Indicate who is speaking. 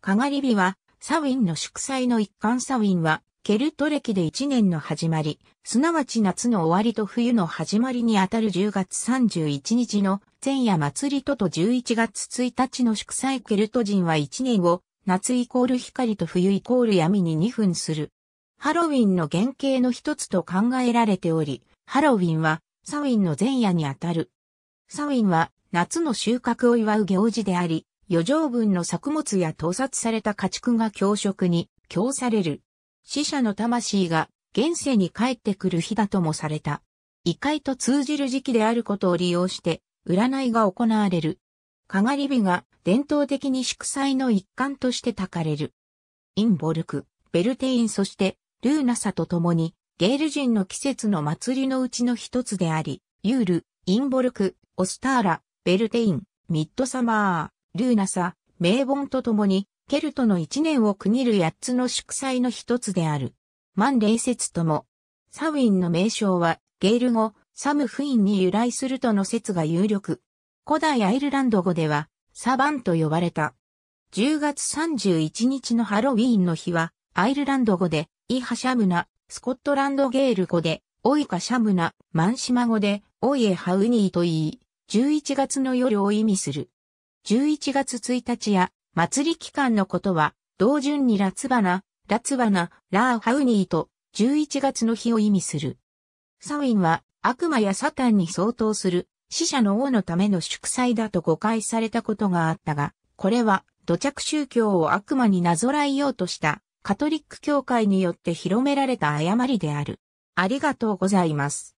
Speaker 1: かがり火は、サウィンの祝祭の一環サウィンは、ケルト歴で
Speaker 2: 一年の始まり、すなわち夏の終わりと冬の始まりにあたる10月31日の前夜祭りとと11月1日の祝祭ケルト人は一年を夏イコール光と冬イコール闇に2分する。ハロウィンの原型の一つと考えられており、ハロウィンはサウィンの前夜にあたる。サウィンは夏の収穫を祝う行事であり、余剰分の作物や盗撮された家畜が教職に供される。死者の魂が現世に帰ってくる日だともされた。異界と通じる時期であることを利用して、占いが行われる。かがり火が伝統的に祝祭の一環として焚かれる。インボルク、ベルテインそしてルーナサと共にゲール人の季節の祭りのうちの一つであり、ユール、インボルク、オスターラ、ベルテイン、ミッドサマー、ルーナサ、名本とともに、ケルトの一年を区切る八つの祝祭の一つである。万礼節とも。サウィンの名称は、ゲール語、サムフインに由来するとの説が有力。古代アイルランド語では、サバンと呼ばれた。10月31日のハロウィーンの日は、アイルランド語で、イハシャムナ、スコットランドゲール語で、オイカシャムナ、マンシマ語で、オイエハウニーと言い、11月の夜を意味する。11月1日や祭り期間のことは、同順にラツバナ、ラツバナ、ラーハウニーと11月の日を意味する。サウィンは悪魔やサタンに相当する死者の王のための祝祭だと誤解されたことがあったが、これは土着宗教を悪魔になぞらえようとしたカトリック教会によって広められた誤
Speaker 1: りである。ありがとうございます。